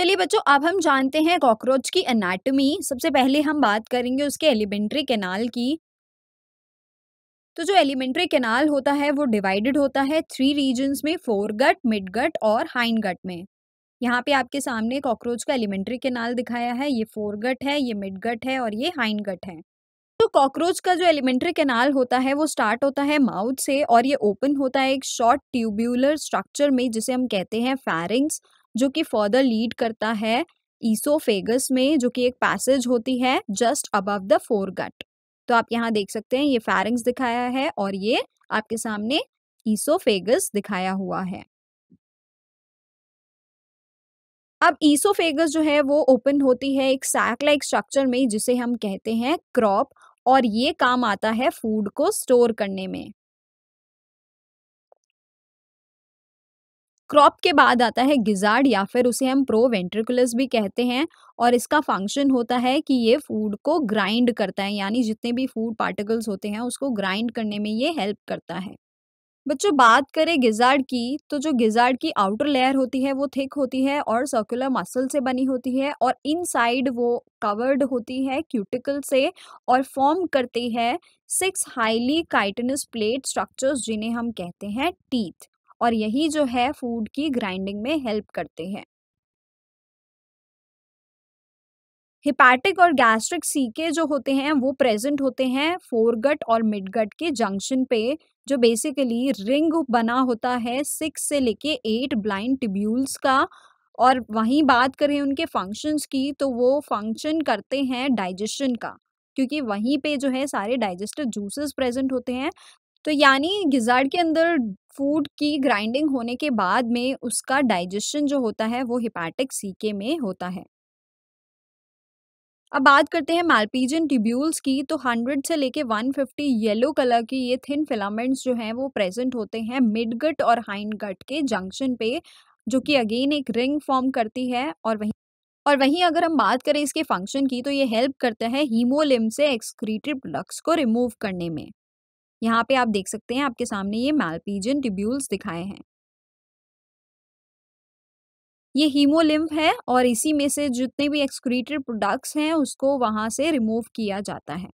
चलिए बच्चों अब हम जानते हैं कॉकरोच की एनाटमी सबसे पहले हम बात करेंगे उसके एलिमेंट्री कैनाल की तो जो एलिमेंट्री कैनाल होता है वो डिवाइडेड होता है थ्री रीजन्स में फोर गट मिड गट और हाइंड गट में यहाँ पे आपके सामने कॉकरोच का एलिमेंट्री कैनाल दिखाया है ये फोर गट है ये मिड गट है और ये हाइंड गट है तो कॉकरोच का जो एलिमेंट्री कैनाल होता है वो स्टार्ट होता है माउथ से और ये ओपन होता है एक शॉर्ट ट्यूब्यूलर स्ट्रक्चर में जिसे हम कहते हैं फैरिंग्स जो कि फर्दर लीड करता है ईसोफेगस में जो कि एक पैसेज होती है just above the fore gut तो आप यहाँ देख सकते हैं ये फैरिंग्स दिखाया है और ये आपके सामने ईसोफेगस दिखाया हुआ है अब ईसोफेगस जो है वो ओपन होती है एक सैक लाइक स्ट्रक्चर में जिसे हम कहते हैं क्रॉप और ये काम आता है फूड को स्टोर करने में क्रॉप के बाद आता है गिजार्ड या फिर उसे हम प्रो वेंट्रिकुलस भी कहते हैं और इसका फंक्शन होता है कि ये फूड को ग्राइंड करता है यानी जितने भी फूड पार्टिकल्स होते हैं उसको ग्राइंड करने में ये हेल्प करता है बच्चों बात करें गिजार्ड की तो जो गिजार्ड की आउटर लेयर होती है वो थिक होती है और सर्कुलर मसल से बनी होती है और इनसाइड वो कवर्ड होती है क्यूटिकल से और फॉर्म करती है six highly chitinous plate structures जिन्हें हम कहते हैं टीथ और यही जो है फूड की ग्राइंडिंग में हेल्प करते हैं हिपैटिक और गैस्ट्रिक सीके जो होते हैं वो प्रेजेंट होते हैं फोरगट और मिडगट के जंक्शन पे जो बेसिकली रिंग बना होता है सिक्स से लेके एट ब्लाइंड टिब्यूल्स का और वहीं बात करें उनके फंक्शंस की तो वो फंक्शन करते हैं डाइजेशन का क्योंकि वहीं पे जो है सारे डाइजेस्टिव जूसेस प्रेजेंट होते हैं तो यानी गिजाड के अंदर फूड की ग्राइंडिंग होने के बाद में उसका डाइजेशन जो होता है वो हिपैटिक सीके में होता है अब बात करते हैं मालपीजन ट्यूब्यूल्स की तो 100 से लेके 150 येलो कलर की ये थिन फिलामेंट्स जो हैं वो प्रेजेंट होते हैं मिड गट और हाइंड गट के जंक्शन पे जो कि अगेन एक रिंग फॉर्म करती है और वहीं और वहीं अगर हम बात करें इसके फंक्शन की तो ये हेल्प करता है हीमोलिम से एक्सक्रीटेड प्रोडक्ट्स को रिमूव करने में यहाँ पे आप देख सकते हैं आपके सामने ये मैलपीजन ट्यूब्यूल्स दिखाए हैं ये हीमोलिम्फ है और इसी में से जितने भी एक्सक्रीटेड प्रोडक्ट्स हैं उसको वहां से रिमूव किया जाता है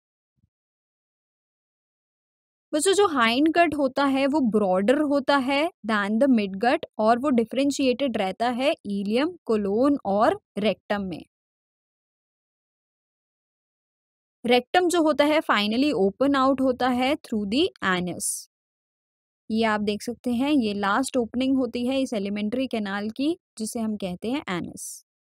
बच्चों जो हाइंड गट होता है वो ब्रॉडर होता है दैन द मिड गट और वो डिफ्रेंशिएटेड रहता है ईलियम कोलोन और रेक्टम में रेक्टम जो होता है फाइनली ओपन आउट होता है थ्रू दी एनस ये आप देख सकते हैं ये लास्ट ओपनिंग होती है इस एलिमेंट्री कैनाल की जिसे हम कहते हैं एनस